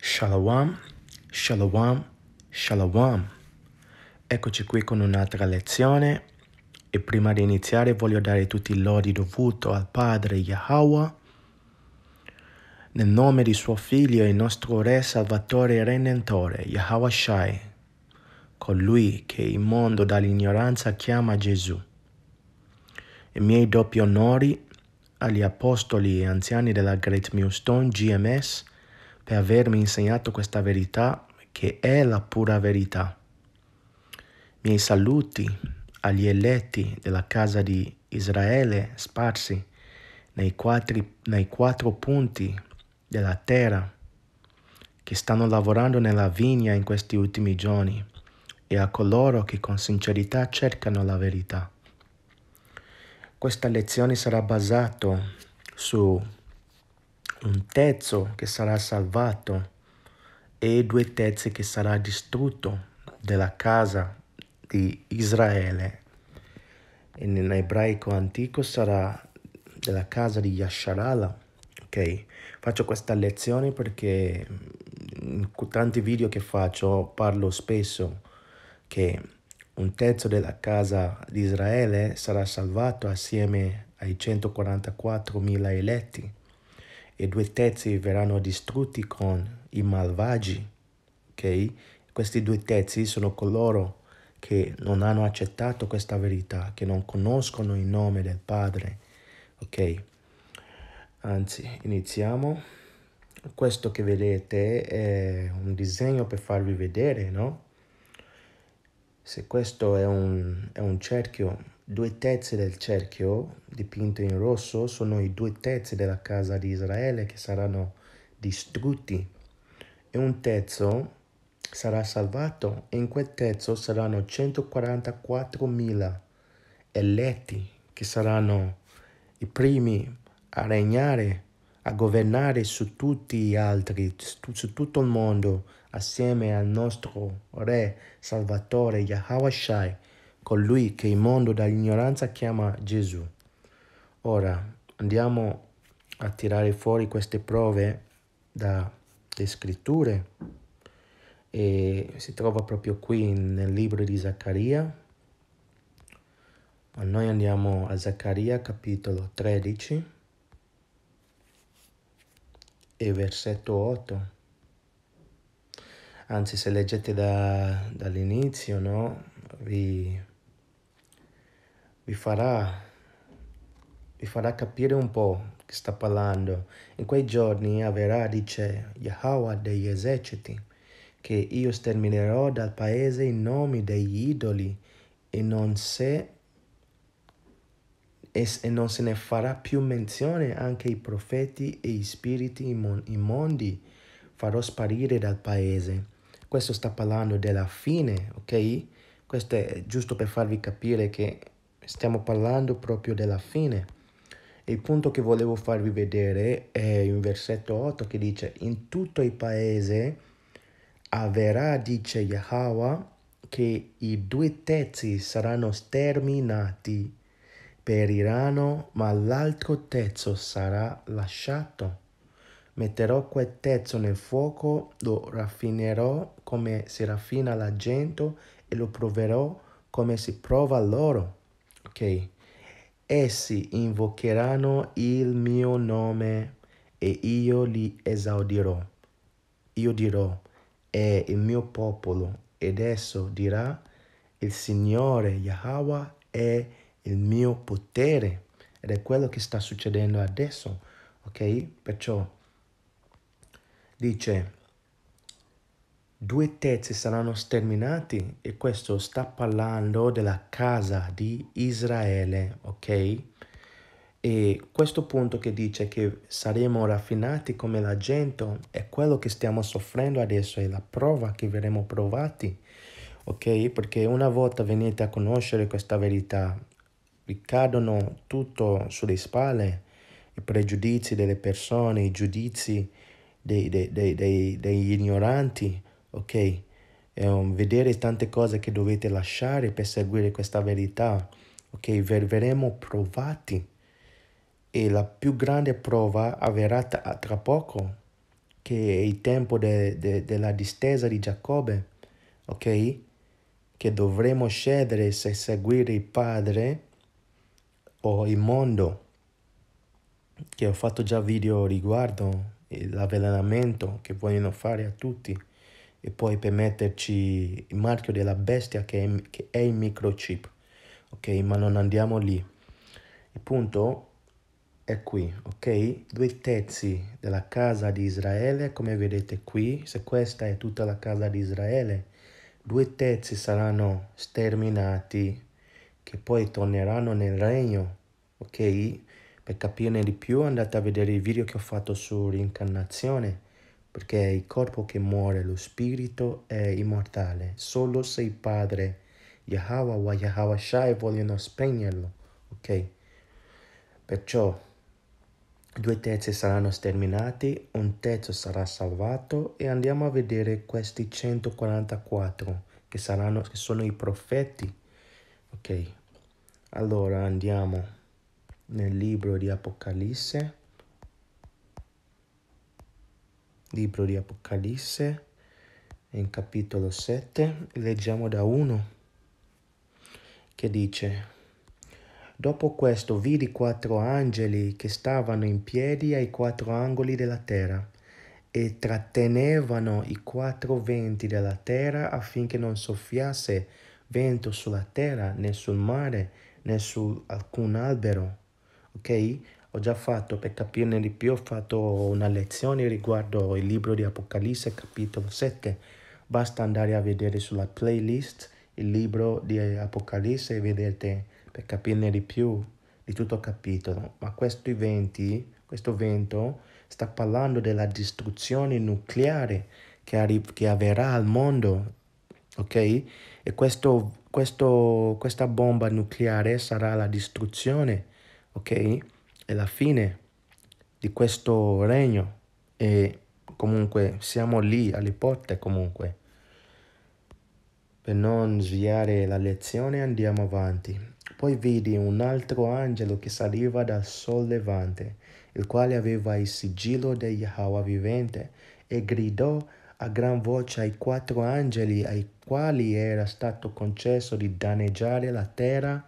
Shalom, shalom, shalom. Eccoci qui con un'altra lezione e prima di iniziare voglio dare tutti i lodi dovuto al Padre Yahweh. Nel nome di suo Figlio e nostro Re Salvatore e Redentore, Yahweh Shai, colui che il mondo dall'ignoranza chiama Gesù. I miei doppi onori agli apostoli e anziani della Great Millstone GMS per avermi insegnato questa verità che è la pura verità. Miei saluti agli eletti della casa di Israele sparsi nei, quattri, nei quattro punti della terra che stanno lavorando nella vigna in questi ultimi giorni e a coloro che con sincerità cercano la verità. Questa lezione sarà basata su un terzo che sarà salvato e due terzi che sarà distrutto della casa di Israele. In ebraico antico sarà della casa di Yasharala. Ok, faccio questa lezione perché in tanti video che faccio parlo spesso che un terzo della casa di Israele sarà salvato assieme ai 144.000 eletti e due terzi verranno distrutti con i malvagi. Okay? Questi due terzi sono coloro che non hanno accettato questa verità, che non conoscono il nome del Padre. Ok? Anzi, iniziamo. Questo che vedete è un disegno per farvi vedere, no? Se questo è un, è un cerchio Due terzi del cerchio dipinto in rosso sono i due terzi della casa di Israele che saranno distrutti e un terzo sarà salvato e in quel terzo saranno 144.000 eletti che saranno i primi a regnare, a governare su tutti gli altri, su tutto il mondo, assieme al nostro Re Salvatore Yahweh Shai colui che il mondo dall'ignoranza chiama Gesù. Ora andiamo a tirare fuori queste prove dalle scritture e si trova proprio qui nel libro di Zaccaria. Ma Noi andiamo a Zaccaria capitolo 13 e versetto 8. Anzi, se leggete da, dall'inizio, no? Vi vi farà, vi farà capire un po' che sta parlando. In quei giorni avverrà, dice Yahweh degli eserciti, che io sterminerò dal paese i nomi degli idoli e non se e non se ne farà più menzione anche i profeti e gli spiriti immondi farò sparire dal paese. Questo sta parlando della fine, ok? Questo è giusto per farvi capire che stiamo parlando proprio della fine. Il punto che volevo farvi vedere è in versetto 8 che dice in tutto il paese avverrà, dice Yahweh, che i due terzi saranno sterminati, periranno, ma l'altro terzo sarà lasciato. Metterò quel terzo nel fuoco, lo raffinerò come si raffina l'argento e lo proverò come si prova l'oro ok? Essi invocheranno il mio nome e io li esaudirò. Io dirò, è il mio popolo ed esso dirà, il Signore Yahweh è il mio potere. Ed è quello che sta succedendo adesso, ok? Perciò dice, Due terzi saranno sterminati e questo sta parlando della casa di Israele, ok? E questo punto che dice che saremo raffinati come l'argento è quello che stiamo soffrendo adesso, è la prova che verremo provati, ok? Perché una volta venite a conoscere questa verità, vi cadono tutto sulle spalle, i pregiudizi delle persone, i giudizi dei, dei, dei, degli ignoranti, ok? Um, vedere tante cose che dovete lasciare per seguire questa verità, ok? Verremo provati e la più grande prova avverrà tra, tra poco, che è il tempo de, de, della distesa di Giacobbe, ok? Che dovremo scegliere se seguire il Padre o il mondo, che ho fatto già video riguardo l'avvelenamento che vogliono fare a tutti e poi per metterci il marchio della bestia che è, che è il microchip, ok? Ma non andiamo lì. Il punto è qui, ok? Due terzi della casa di Israele, come vedete qui, se questa è tutta la casa di Israele, due terzi saranno sterminati che poi torneranno nel regno, ok? Per capirne di più andate a vedere il video che ho fatto sull'incarnazione perché il corpo che muore, lo spirito è immortale. Solo se il Padre Yahweh o Yahweh Shai vogliono spegnerlo, ok? Perciò due terzi saranno sterminati, un terzo sarà salvato e andiamo a vedere questi 144 che, saranno, che sono i profeti, ok? Allora andiamo nel libro di Apocalisse libro di Apocalisse, in capitolo 7, leggiamo da 1, che dice, Dopo questo vidi quattro angeli che stavano in piedi ai quattro angoli della terra e trattenevano i quattro venti della terra affinché non soffiasse vento sulla terra, né sul mare, né su alcun albero. Ok? Ho già fatto, per capirne di più, ho fatto una lezione riguardo il libro di Apocalisse, capitolo 7. Basta andare a vedere sulla playlist il libro di Apocalisse e vedete per capirne di più di tutto il capitolo. Ma questi venti, questo vento sta parlando della distruzione nucleare che, arri- che avverrà al mondo, ok? E questo, questo, questa bomba nucleare sarà la distruzione, ok? è la fine di questo regno e comunque siamo lì alle porte comunque. Per non sviare la lezione andiamo avanti. Poi vidi un altro angelo che saliva dal sol levante, il quale aveva il sigillo del Yahweh vivente, e gridò a gran voce ai quattro angeli ai quali era stato concesso di danneggiare la terra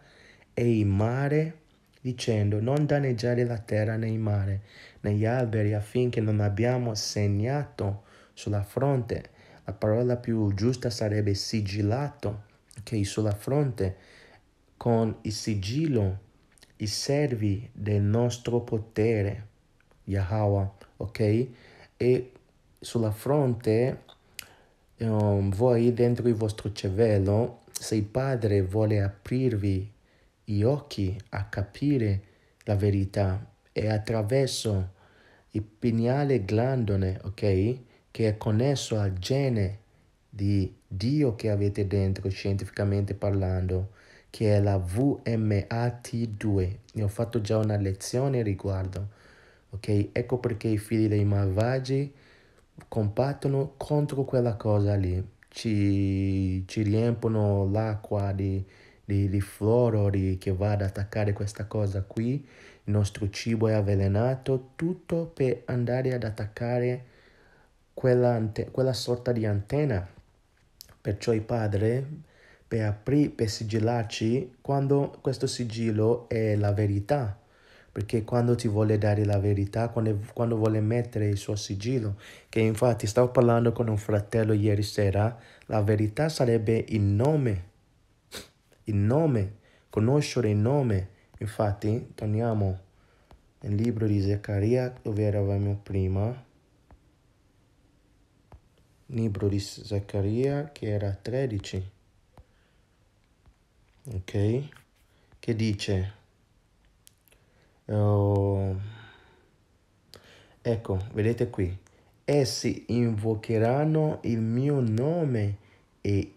e il mare dicendo non danneggiare la terra né il mare, né gli alberi affinché non abbiamo segnato sulla fronte. La parola più giusta sarebbe sigillato, che okay, sulla fronte con il sigillo i servi del nostro potere, Yahweh, ok? E sulla fronte um, voi dentro il vostro cervello, se il Padre vuole aprirvi gli occhi a capire la verità e attraverso il pineale glandone, ok? Che è connesso al gene di Dio che avete dentro, scientificamente parlando, che è la VMAT2. Ne ho fatto già una lezione riguardo, ok? Ecco perché i figli dei malvagi combattono contro quella cosa lì. Ci, ci riempono l'acqua di di, di Florori che va ad attaccare questa cosa qui, il nostro cibo è avvelenato, tutto per andare ad attaccare quella, ante- quella sorta di antenna. Perciò il padre, per, aprire, per sigillarci, quando questo sigillo è la verità, perché quando ti vuole dare la verità, quando, quando, vuole mettere il suo sigillo, che infatti stavo parlando con un fratello ieri sera, la verità sarebbe il nome il nome, conoscere il nome. Infatti, torniamo nel libro di Zaccaria dove eravamo prima. Libro di Zaccaria che era 13. Ok? Che dice... Oh, ecco, vedete qui. Essi invocheranno il mio nome e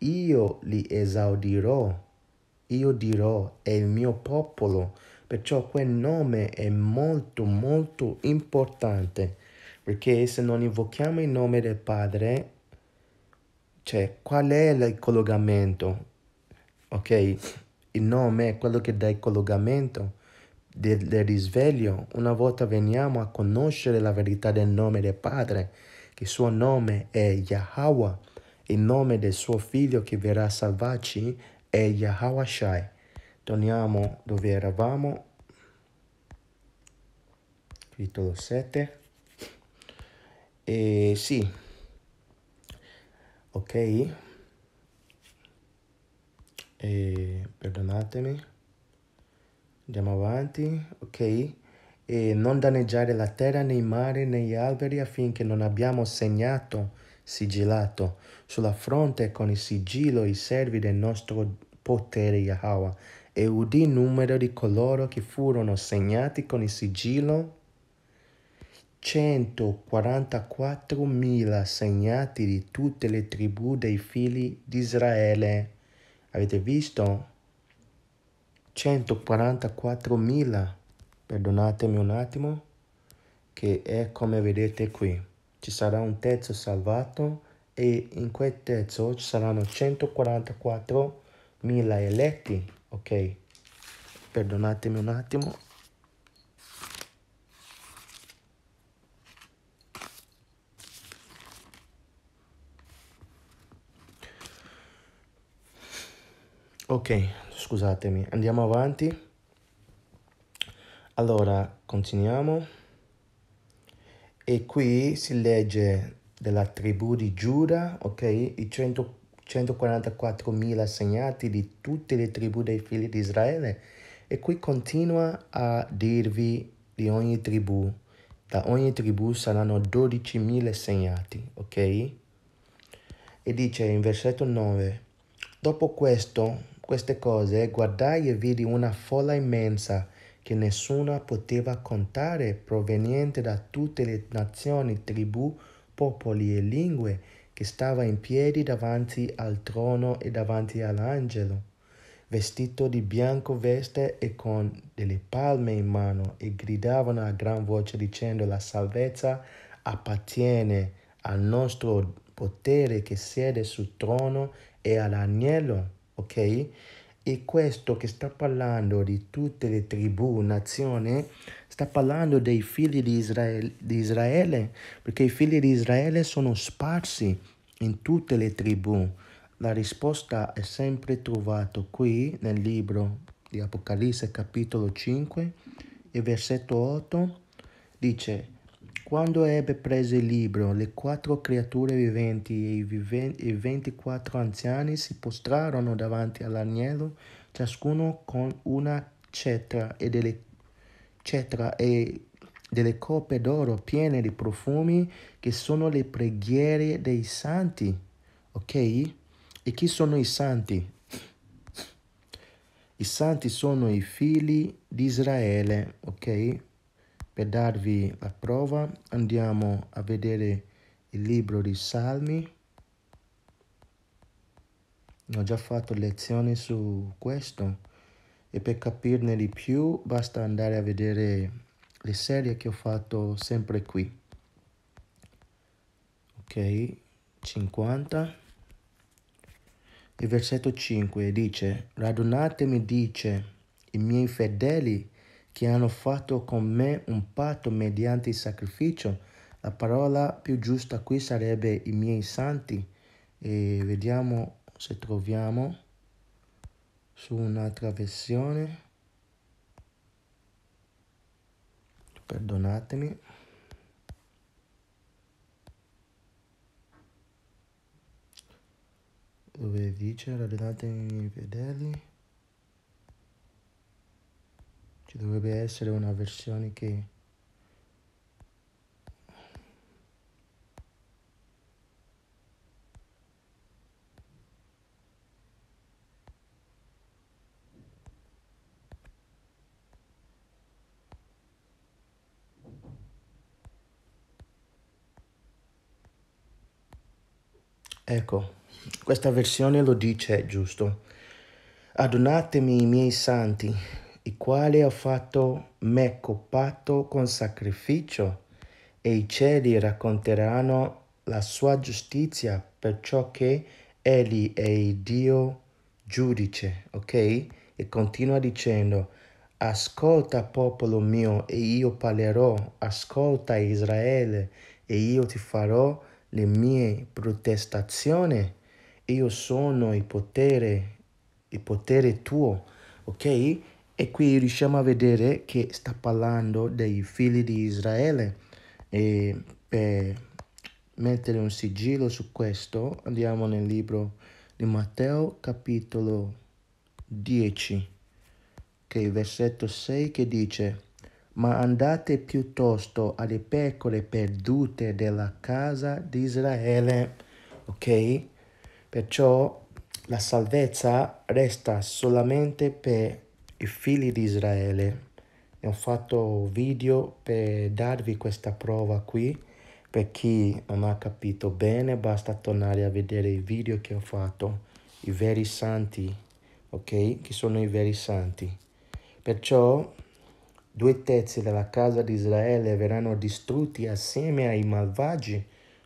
io li esaudirò, io dirò è il mio popolo, perciò quel nome è molto molto importante, perché se non invochiamo il nome del Padre, cioè qual è il collegamento? Ok, il nome è quello che dà il collegamento del, del risveglio. Una volta veniamo a conoscere la verità del nome del Padre, che il suo nome è Yahweh in nome del suo figlio che verrà a salvarci è Yahawashai. Torniamo dove eravamo. Capitolo 7. E sì. Ok. E, perdonatemi. Andiamo avanti. Ok e non danneggiare la terra né i mari né gli alberi affinché non abbiamo segnato sigillato sulla fronte con il sigillo i servi del nostro potere Yahweh, e udì il numero di coloro che furono segnati con il sigillo 144.000 segnati di tutte le tribù dei figli di Israele. Avete visto? 144.000. Perdonatemi un attimo, che è come vedete qui ci sarà un terzo salvato e in quel terzo ci saranno 144.000 eletti, ok? Perdonatemi un attimo. Ok, scusatemi, andiamo avanti. Allora, continuiamo. E qui si legge della tribù di Giuda, ok? I 144.000 segnati di tutte le tribù dei figli di Israele. E qui continua a dirvi di ogni tribù. Da ogni tribù saranno 12.000 segnati, ok? E dice in versetto 9, dopo questo, queste cose, guardai e vidi una folla immensa che nessuno poteva contare, proveniente da tutte le nazioni, tribù, popoli e lingue, che stava in piedi davanti al trono e davanti all'angelo, vestito di bianco veste e con delle palme in mano, e gridavano a gran voce dicendo la salvezza appartiene al nostro potere che siede sul trono e all'agnello, ok? E questo che sta parlando di tutte le tribù, nazioni, sta parlando dei figli di Israele, di Israele perché i figli di Israele sono sparsi in tutte le tribù. La risposta è sempre trovata qui nel libro di Apocalisse capitolo 5 e versetto 8 dice quando ebbe preso il libro, le quattro creature viventi e i ventiquattro anziani si postrarono davanti all'agnello, ciascuno con una cetra e delle, cetra e delle coppe d'oro piene di profumi che sono le preghiere dei santi. Ok? E chi sono i santi? I santi sono i figli di Israele, ok? Per darvi la prova andiamo a vedere il libro di Salmi. Ho già fatto lezioni su questo e per capirne di più basta andare a vedere le serie che ho fatto sempre qui. Ok, 50. Il versetto 5 dice, radunatemi dice i miei fedeli che hanno fatto con me un patto mediante il sacrificio. La parola più giusta qui sarebbe i miei santi. E vediamo se troviamo su un'altra versione. Perdonatemi. Dove dice, radunate i miei fedeli. ci dovrebbe essere una versione che Ecco, questa versione lo dice giusto. Adunatemi i miei santi, il quale ho fatto me coppato con sacrificio, e i cieli racconteranno la sua giustizia, perciò che egli è il Dio giudice, ok? E continua dicendo, ascolta popolo mio e io parlerò, ascolta Israele e io ti farò le mie protestazioni, io sono il potere, il potere tuo, ok? E qui riusciamo a vedere che sta parlando dei figli di Israele. E per eh, mettere un sigillo su questo andiamo nel libro di Matteo capitolo 10, che è il versetto 6 che dice ma andate piuttosto alle pecore perdute della casa di Israele, ok? Perciò la salvezza resta solamente per i figli di Israele. E ho fatto video per darvi questa prova qui. Per chi non ha capito bene, basta tornare a vedere i video che ho fatto. I veri santi, ok? Che sono i veri santi. Perciò due terzi della casa di Israele verranno distrutti assieme ai malvagi.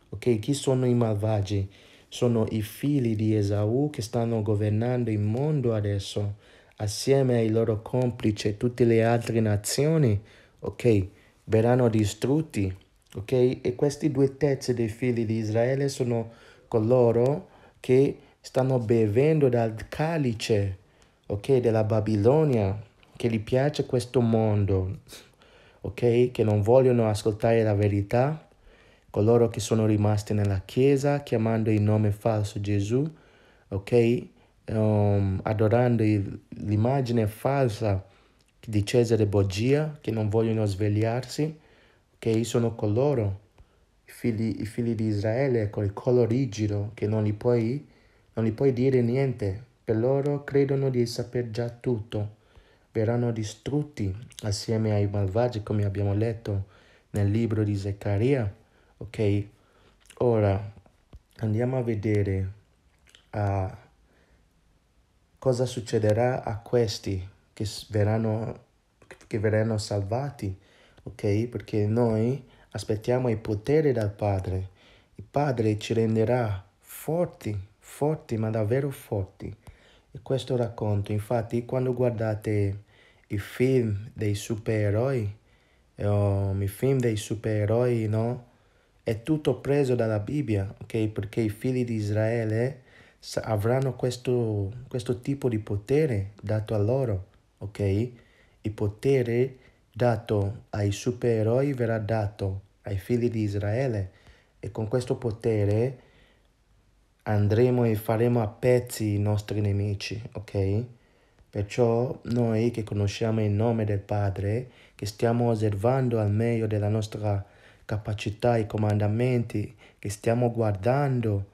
Ok, chi sono i malvagi? Sono i figli di Esau che stanno governando il mondo adesso assieme ai loro complici tutte le altre nazioni, ok, verranno distrutti, ok? E questi due terzi dei figli di Israele sono coloro che stanno bevendo dal calice, ok, della Babilonia, che gli piace questo mondo, ok, che non vogliono ascoltare la verità, coloro che sono rimasti nella Chiesa chiamando il nome falso Gesù, ok? um, adorando l'immagine falsa di Cesare Borgia che non vogliono svegliarsi, che sono coloro, i figli, i figli di Israele, con ecco, il collo rigido, che non li, puoi, non li puoi dire niente, per loro credono di sapere già tutto, verranno distrutti assieme ai malvagi, come abbiamo letto nel libro di Zaccaria. Ok, ora andiamo a vedere. Uh, cosa succederà a questi che verranno, che verranno salvati, ok? Perché noi aspettiamo il potere dal Padre. Il Padre ci renderà forti, forti, ma davvero forti. E questo racconto, infatti, quando guardate i film dei supereroi, um, eh, oh, i film dei supereroi, no? È tutto preso dalla Bibbia, ok? Perché i figli di Israele avranno questo, questo tipo di potere dato a loro, ok? Il potere dato ai supereroi verrà dato ai figli di Israele e con questo potere andremo e faremo a pezzi i nostri nemici, ok? Perciò noi che conosciamo il nome del Padre, che stiamo osservando al meglio della nostra capacità i comandamenti, che stiamo guardando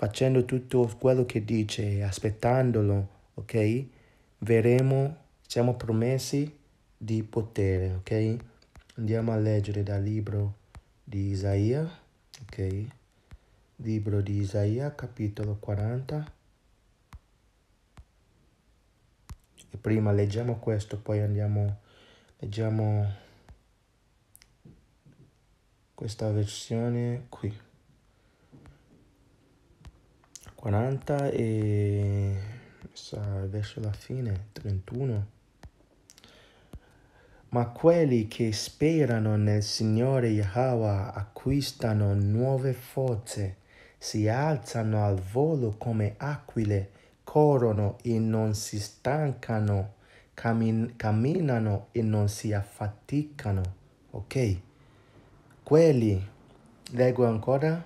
facendo tutto quello che dice aspettandolo, ok? Veremo, siamo promessi di potere, ok? Andiamo a leggere dal libro di Isaia, ok? Libro di Isaia, capitolo 40. E prima leggiamo questo, poi andiamo, leggiamo questa versione qui. 40 e verso la fine 31. Ma quelli che sperano nel Signore Yahweh acquistano nuove forze, si alzano al volo come aquile, corrono e non si stancano, cammin camminano e non si affaticano. Ok? Quelli, leggo ancora,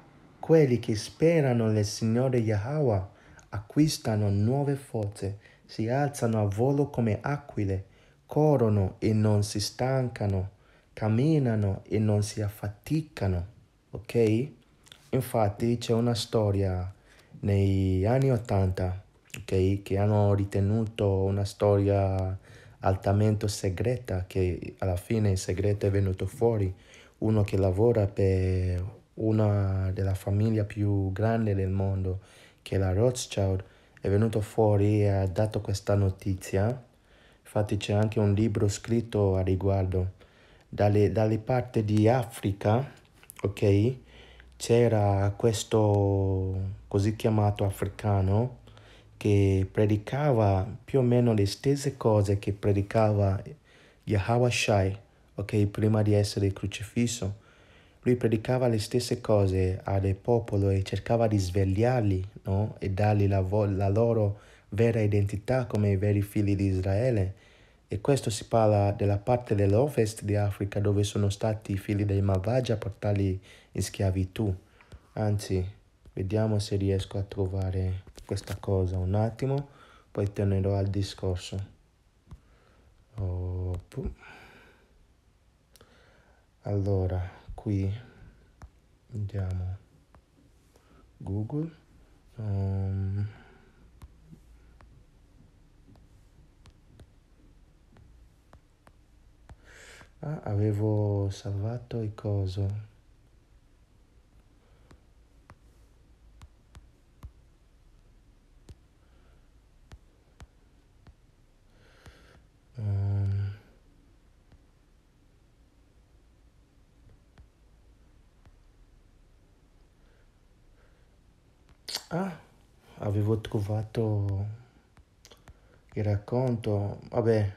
quelli che sperano nel Signore Yahweh acquistano nuove forze, si alzano a volo come aquile, corrono e non si stancano, camminano e non si affaticano. Ok? Infatti c'è una storia negli anni Ottanta ok, che hanno ritenuto una storia altamente segreta che alla fine il segreto è venuto fuori. Uno che lavora per una della famiglia più grande del mondo, che è la Rothschild, è venuto fuori e ha dato questa notizia. Infatti c'è anche un libro scritto a riguardo. Dalle, dalle parti di Africa, ok, c'era questo così chiamato africano che predicava più o meno le stesse cose che predicava Yahweh Shai, ok, prima di essere crocifisso lui predicava le stesse cose al popolo e cercava di svegliarli no? e dargli la, la, loro vera identità come i veri figli di Israele. E questo si parla della parte dell'ovest di Africa dove sono stati i figli dei malvagi a portarli in schiavitù. Anzi, vediamo se riesco a trovare questa cosa un attimo, poi tornerò al discorso. Oh, allora qui andiamo google um, ah, avevo salvato il coso um, Ah, avevo trovato il racconto, vabbè.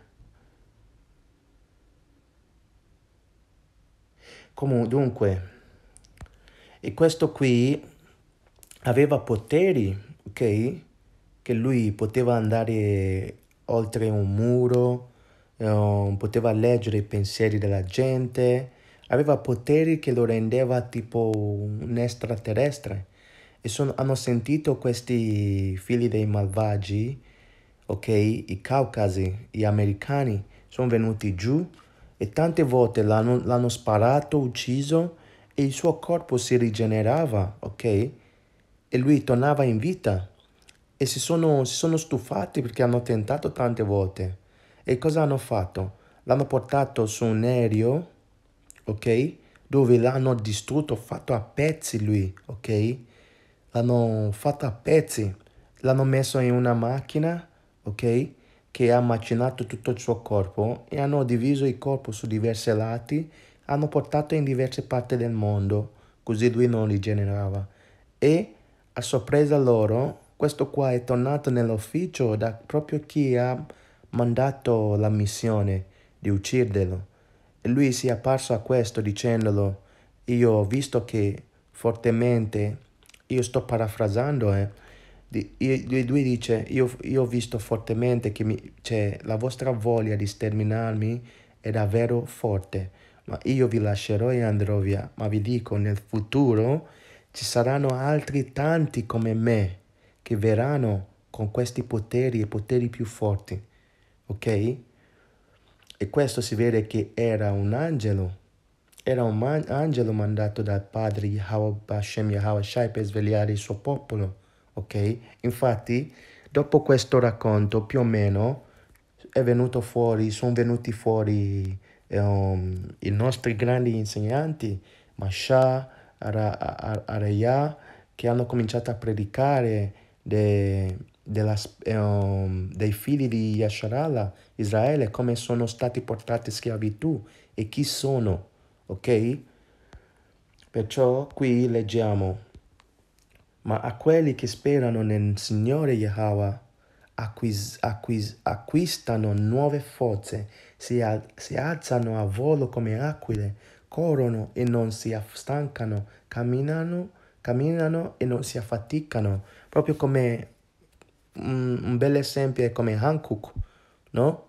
Comunque, dunque, e questo qui aveva poteri, ok? Che lui poteva andare oltre un muro, eh, poteva leggere i pensieri della gente, aveva poteri che lo rendeva tipo un extraterrestre e sono, hanno sentito questi figli dei malvagi, ok, i caucasi, gli americani, sono venuti giù e tante volte l'hanno, l'hanno sparato, ucciso e il suo corpo si rigenerava, ok? E lui tornava in vita e si sono, si sono stufati perché hanno tentato tante volte. E cosa hanno fatto? L'hanno portato su un aereo, ok? Dove l'hanno distrutto, fatto a pezzi lui, ok? l'hanno fatta a pezzi, l'hanno messo in una macchina, ok? Che ha macinato tutto il suo corpo e hanno diviso il corpo su diversi lati, hanno portato in diverse parti del mondo, così lui non li generava. E a sorpresa loro, questo qua è tornato nell'ufficio da proprio chi ha mandato la missione di ucciderlo. E lui si è apparso a questo dicendolo, io ho visto che fortemente io sto parafrasando, eh, di, lui, lui dice, io, io, ho visto fortemente che mi, cioè, la vostra voglia di sterminarmi è davvero forte, ma io vi lascerò e andrò via, ma vi dico, nel futuro ci saranno altri tanti come me che verranno con questi poteri e poteri più forti, ok? E questo si vede che era un angelo era un man- angelo mandato dal padre Yahweh Hashem Yahweh Shai per svegliare il suo popolo, ok? Infatti, dopo questo racconto, più o meno, è venuto fuori, sono venuti fuori um, i nostri grandi insegnanti, Masha, Araya, che hanno cominciato a predicare de, della, um, dei figli di Yasharala, Israele, come sono stati portati in schiavitù e chi sono ok? Perciò qui leggiamo, ma a quelli che sperano nel Signore Yahweh acquis, acquis, acquistano nuove forze, si, al, si alzano a volo come aquile, corrono e non si stancano, camminano, camminano e non si affaticano, proprio come un, un bel esempio è come Hankook, no?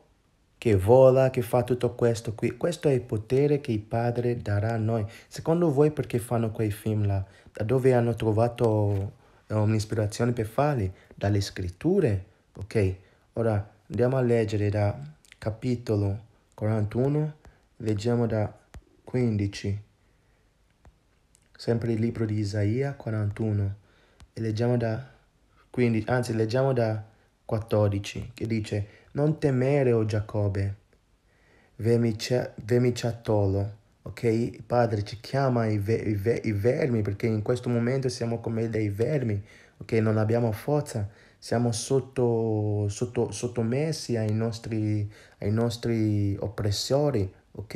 che vola, che fa tutto questo qui. Questo è il potere che il Padre darà a noi. Secondo voi perché fanno quei film là? Da dove hanno trovato eh, un'ispirazione per farli? Dalle scritture, ok? Ora andiamo a leggere da capitolo 41, leggiamo da 15, sempre il libro di Isaia 41, e leggiamo da 15, anzi leggiamo da 14, che dice non temere, o oh Giacobbe, vermiciattolo, ok? Padre ci chiama i, ve i, ve i vermi perché in questo momento siamo come dei vermi, ok? Non abbiamo forza, siamo sotto, sotto, sottomessi ai nostri, ai nostri oppressori, ok?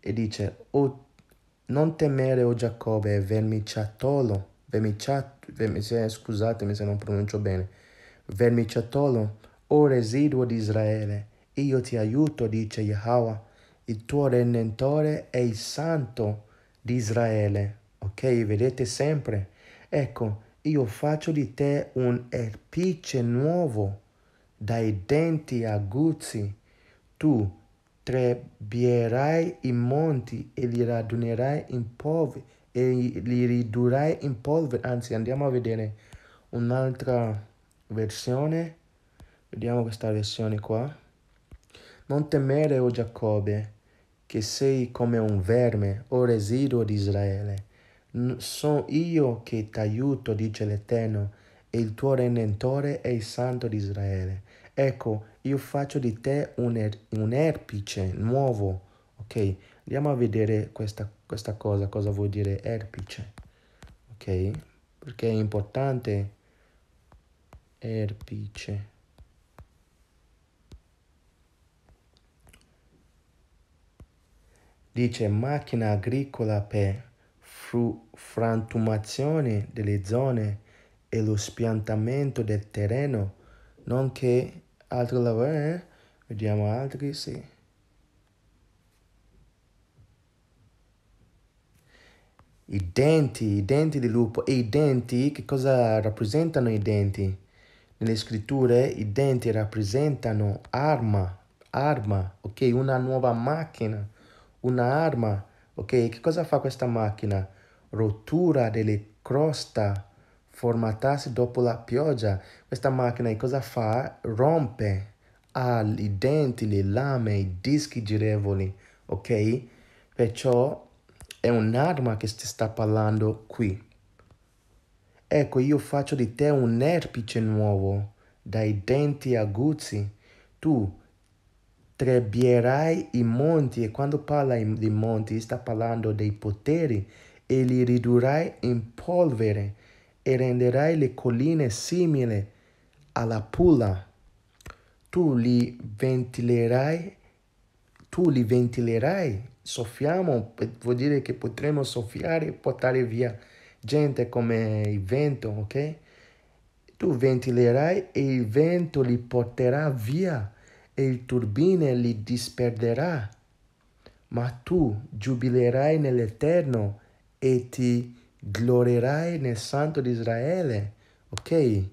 E dice, oh, non temere, o oh Giacobbe, vermiciattolo, vermiciat, vermi, scusatemi se non pronuncio bene, vermiciattolo, o residuo di Israele, io ti aiuto, dice Yahweh, il tuo Redentore è il Santo di Israele. Ok, vedete sempre? Ecco, io faccio di te un erpice nuovo, dai denti aguzzi. Tu trebierai i monti e li radunerai in polvere, e li ridurrai in polvere. Anzi, andiamo a vedere un'altra versione Vediamo questa versione qua. Non temere, o Giacobbe, che sei come un verme, o residuo di Israele. Sono io che t'aiuto, dice l'Eterno, e il tuo Redentore è il Santo di Israele. Ecco, io faccio di te un, er un erpice nuovo. Ok, andiamo a vedere questa, questa cosa, cosa vuol dire erpice. Ok, perché è importante erpice. dice macchina agricola per frantumazione delle zone e lo spiantamento del terreno, nonché altro lavoro, eh? vediamo altri, sì. I denti, i denti di lupo. E i denti, che cosa rappresentano i denti? Nelle scritture i denti rappresentano arma, arma, ok? Una nuova macchina un'arma, ok? Che cosa fa questa macchina? Rottura delle crosta formatarsi dopo la pioggia. Questa macchina cosa fa? Rompe, ha i denti, le lame, i dischi girevoli, ok? Perciò è un'arma che ti sta parlando qui. Ecco, io faccio di te un erpice nuovo, dai denti aguzzi. Tu trebbierai i monti e quando parla di monti sta parlando dei poteri e li ridurrai in polvere e renderai le colline simili alla pula. Tu li ventilerai, tu li ventilerai, soffiamo, vuol dire che potremo soffiare e portare via gente come il vento, ok? Tu ventilerai e il vento li porterà via e il turbine li disperderà, ma tu giubilerai nell'Eterno e ti glorierai nel Santo di Israele. Ok?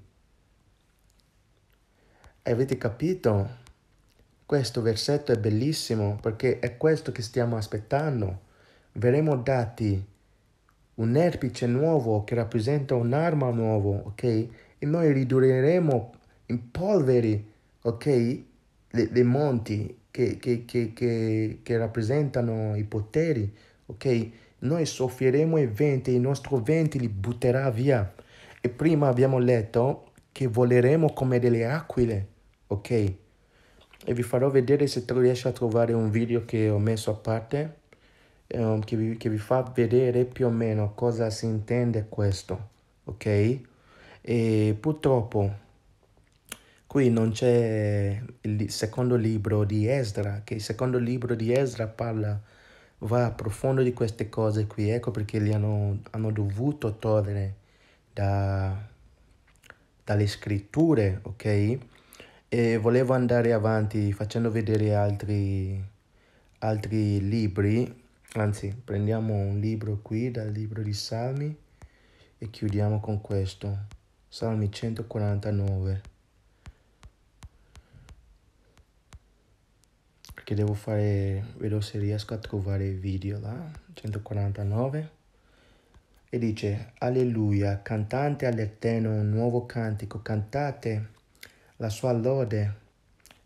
Avete capito? Questo versetto è bellissimo perché è questo che stiamo aspettando. Verremo dati un erpice nuovo che rappresenta un'arma nuova, ok? E noi ridurremo in polveri, ok? le, le monti che, che, che, che, rappresentano i poteri, ok? Noi soffriremo i venti, il nostro vento li butterà via. E prima abbiamo letto che voleremo come delle aquile, ok? E vi farò vedere se tu riesci a trovare un video che ho messo a parte, um, che, vi, che vi fa vedere più o meno cosa si intende questo, ok? E purtroppo Qui non c'è il secondo libro di Esdra, che il secondo libro di Esdra parla, va a profondo di queste cose qui, ecco perché li hanno, hanno dovuto togliere da, dalle scritture, ok? E volevo andare avanti facendo vedere altri, altri libri, anzi prendiamo un libro qui dal libro di Salmi e chiudiamo con questo, Salmi 149. perché devo fare, vedo se riesco a trovare il video là, 149, e dice, alleluia, cantante all'Eterno un nuovo cantico, cantate la sua lode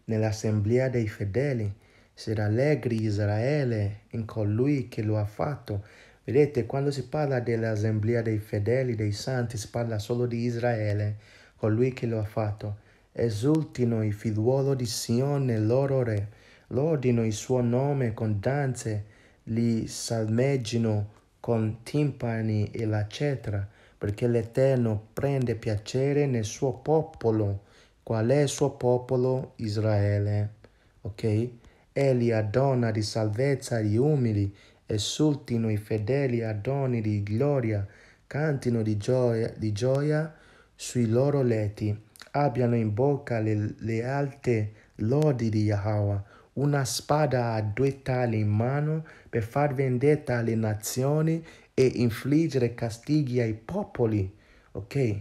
nell'assemblea dei fedeli, si rallegri Israele in colui che lo ha fatto. Vedete, quando si parla dell'assemblea dei fedeli, dei santi, si parla solo di Israele, colui che lo ha fatto. Esultino i figliuolo di Sion nel loro re lodino il suo nome con danze, li salmeggino con timpani e la cetra, perché l'Eterno prende piacere nel suo popolo. Qual è il suo popolo? Israele. Ok? Egli adona di salvezza gli umili, esultino i fedeli adoni di gloria, cantino di gioia, di gioia sui loro letti, abbiano in bocca le, le alte lodi di Yahweh una spada a due tali in mano per far vendetta alle nazioni e infliggere castighi ai popoli. Ok?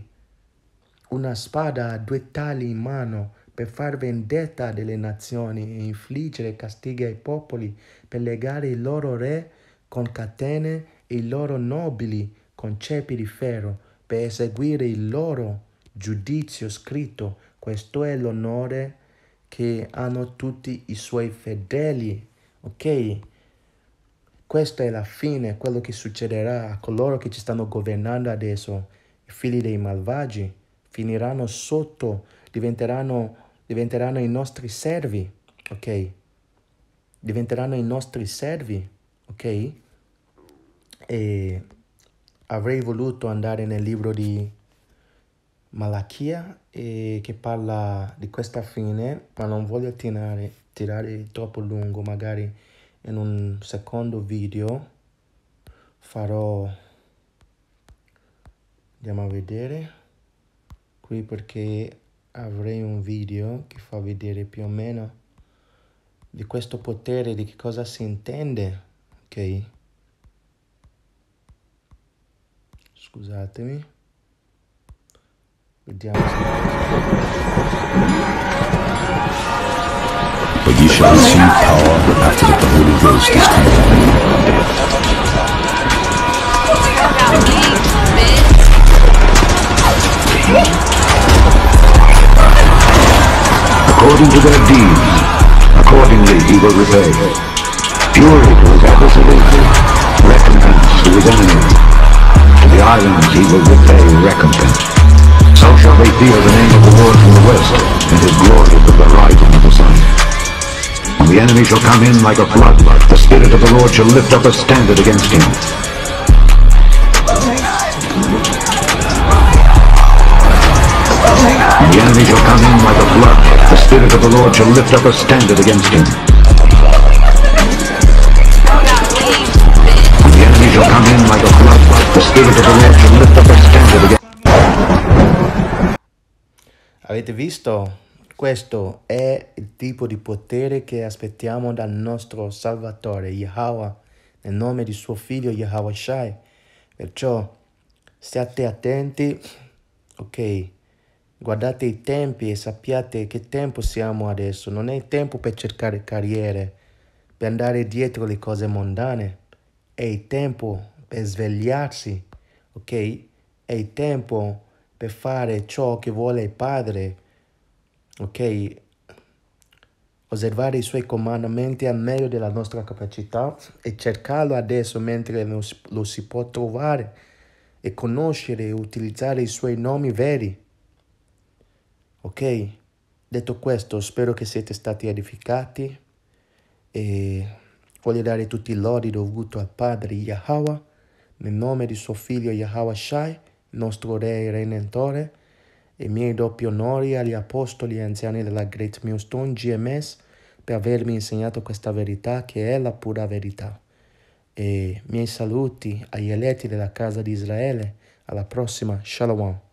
Una spada a due tali in mano per far vendetta delle nazioni e infliggere castighi ai popoli, per legare i loro re con catene e i loro nobili con ceppi di ferro, per eseguire il loro giudizio scritto. Questo è l'onore che hanno tutti i suoi fedeli, ok? Questa è la fine, quello che succederà a coloro che ci stanno governando adesso, i figli dei malvagi, finiranno sotto, diventeranno, diventeranno i nostri servi, ok? Diventeranno i nostri servi, ok? E avrei voluto andare nel libro di Malachia eh, che parla di questa fine, ma non voglio tirare, tirare troppo lungo, magari in un secondo video farò, andiamo a vedere, qui perché avrei un video che fa vedere più o meno di questo potere, di che cosa si intende, ok? Scusatemi. But you shall receive power after that the Holy Ghost is come upon you. According to their deeds, accordingly he will repay. Fury to his adversaries, recompense to his enemies. To the islands he will repay recompense. So shall they fear the name of the Lord from the west, and his glory from the rising of the sun. And the enemy shall come in like a flood, the Spirit of the Lord shall lift up a standard against him. And the enemy shall come in like a flood, the Spirit of the Lord shall lift up a standard against him. When the enemy shall come in like a flood, the Spirit of the Lord shall lift up a Avete visto? Questo è il tipo di potere che aspettiamo dal nostro Salvatore, Yahweh, nel nome di suo figlio Yahweh Shai. Perciò stiate attenti, ok? Guardate i tempi e sappiate che tempo siamo adesso. Non è il tempo per cercare carriere, per andare dietro le cose mondane. È il tempo per svegliarsi, ok? È il tempo per per fare ciò che vuole il Padre, ok? Osservare i suoi comandamenti al meglio della nostra capacità e cercarlo adesso mentre lo, si può trovare e conoscere e utilizzare i suoi nomi veri. Ok? Detto questo, spero che siete stati edificati e voglio dare tutti i lodi dovuti al Padre Yahweh nel nome di suo figlio Yahweh Shai nostro Re e Redentore, e miei doppi onori agli apostoli e anziani della Great Millstone GMS per avermi insegnato questa verità che è la pura verità. E miei saluti agli eletti della casa di Israele. Alla prossima, Shalom.